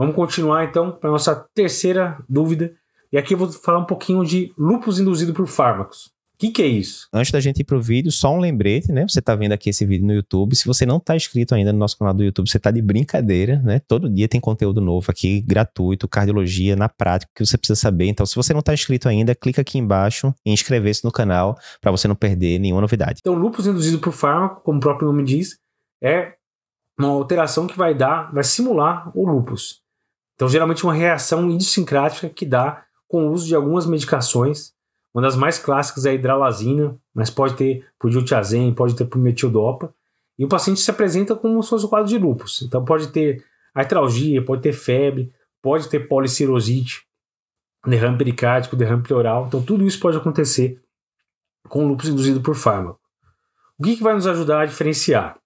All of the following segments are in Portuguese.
Vamos continuar então para nossa terceira dúvida. E aqui eu vou falar um pouquinho de lupus induzido por fármacos. O que, que é isso? Antes da gente ir para o vídeo, só um lembrete, né? Você está vendo aqui esse vídeo no YouTube. Se você não está inscrito ainda no nosso canal do YouTube, você está de brincadeira, né? Todo dia tem conteúdo novo aqui, gratuito, cardiologia na prática, que você precisa saber. Então, se você não está inscrito ainda, clica aqui embaixo e inscrever-se no canal para você não perder nenhuma novidade. Então, lupus induzido por fármaco, como o próprio nome diz, é uma alteração que vai dar, vai simular o lupus. Então, geralmente, uma reação idiosincrática que dá com o uso de algumas medicações. Uma das mais clássicas é a hidralazina, mas pode ter por diltiazem, pode ter por metildopa. E o paciente se apresenta como se fosse quadro de lupus. Então, pode ter artralgia, pode ter febre, pode ter policirosite, derrame pericárdico, derrame pleural. Então, tudo isso pode acontecer com lupus induzido por fármaco. O que, que vai nos ajudar a diferenciar?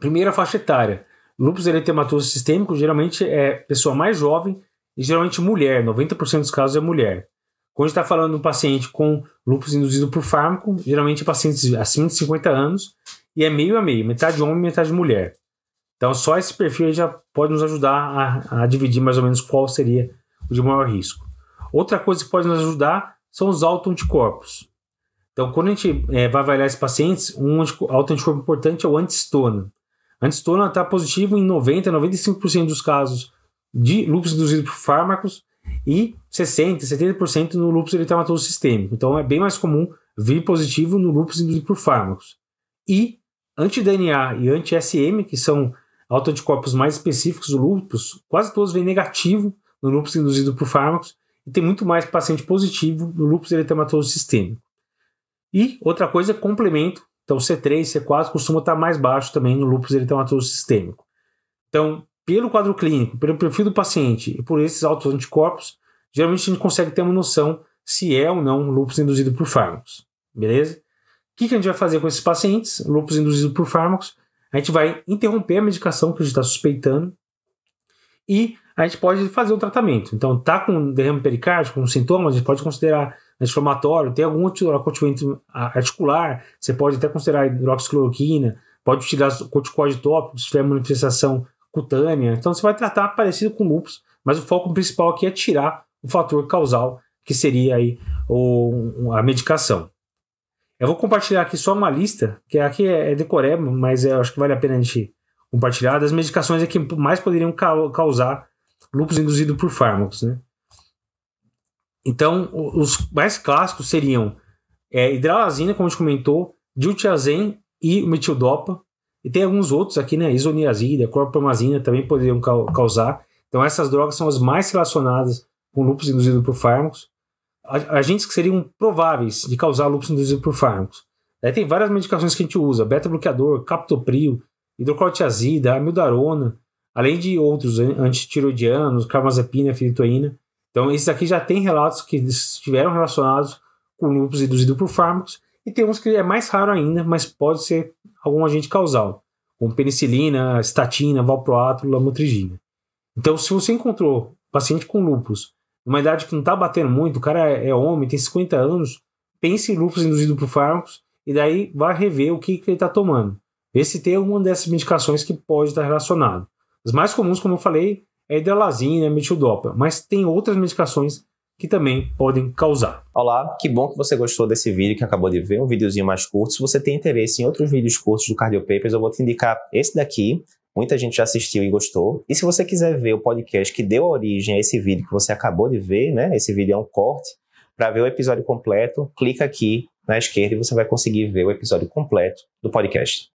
Primeira faixa etária. Lúpus eritematoso sistêmico geralmente é pessoa mais jovem e geralmente mulher, 90% dos casos é mulher. Quando a gente está falando de um paciente com lúpus induzido por fármaco, geralmente é pacientes acima de 50 anos e é meio a meio, metade homem e metade mulher. Então só esse perfil já pode nos ajudar a, a dividir mais ou menos qual seria o de maior risco. Outra coisa que pode nos ajudar são os autoanticorpos. Então, quando a gente é, vai avaliar esses pacientes, um autoanticorpo importante é o antistona. Antistona está positivo em 90, 95% dos casos de lupus induzido por fármacos e 60, 70% no lupus eritematoso sistêmico. Então é bem mais comum vir positivo no lupus induzido por fármacos. E anti-DNA e anti-SM, que são autoanticorpos mais específicos do lupus, quase todos vêm negativo no lupus induzido por fármacos e tem muito mais paciente positivo no lupus eritematoso sistêmico. E outra coisa, complemento então, C3, C4 costuma estar mais baixo também no lúpus eritematoso sistêmico. Então, pelo quadro clínico, pelo perfil do paciente e por esses altos anticorpos, geralmente a gente consegue ter uma noção se é ou não lúpus induzido por fármacos. Beleza? O que, a gente vai fazer com esses pacientes, lúpus induzido por fármacos? A gente vai interromper a medicação que a gente está suspeitando e a gente pode fazer um tratamento. Então, tá com derrame pericárdico, com sintomas, a gente pode considerar anti-inflamatório, tem algum corticoide articular, você pode até considerar hidroxicloroquina, pode utilizar corticoide tópico se tiver manifestação cutânea. Então, você vai tratar parecido com lúpus, mas o foco principal aqui é tirar o fator causal, que seria aí o, a medicação. Eu vou compartilhar aqui só uma lista, que aqui é, é decoreba, mas eu acho que vale a pena a gente compartilhar, das medicações que mais poderiam causar lupus induzido por fármacos, né? Então, os mais clássicos seriam é, hidralazina, como a gente comentou, diltiazem e metildopa. E tem alguns outros aqui, né? Isoniazida, clorpromazina também poderiam causar. Então, essas drogas são as mais relacionadas com lupus induzido por fármacos. Agentes que seriam prováveis de causar lupus induzido por fármacos. Aí tem várias medicações que a gente usa: beta-bloqueador, captopril, hidroclorotiazida, amiodarona, além de outros antitiroidianos, carmazepina, fenitoína. Então, esses aqui já tem relatos que estiveram relacionados com lúpus induzido por fármacos, e temos que é mais raro ainda, mas pode ser algum agente causal, como penicilina, estatina, valproato, lamotrigina. Então, se você encontrou paciente com lúpus, numa idade que não está batendo muito, o cara é, é homem, tem 50 anos, pense em lúpus induzido por fármacos e daí vá rever o que, que ele está tomando. Vê se tem alguma dessas medicações que pode estar tá relacionado. As mais comuns, como eu falei, é a hidralazina, é a metildopa, mas tem outras medicações que também podem causar. Olá, que bom que você gostou desse vídeo que acabou de ver, um videozinho mais curto. Se você tem interesse em outros vídeos curtos do Cardiopapers, eu vou te indicar esse daqui. Muita gente já assistiu e gostou. E se você quiser ver o podcast que deu origem a esse vídeo que você acabou de ver, né? Esse vídeo é um corte. Para ver o episódio completo, clica aqui na esquerda e você vai conseguir ver o episódio completo do podcast.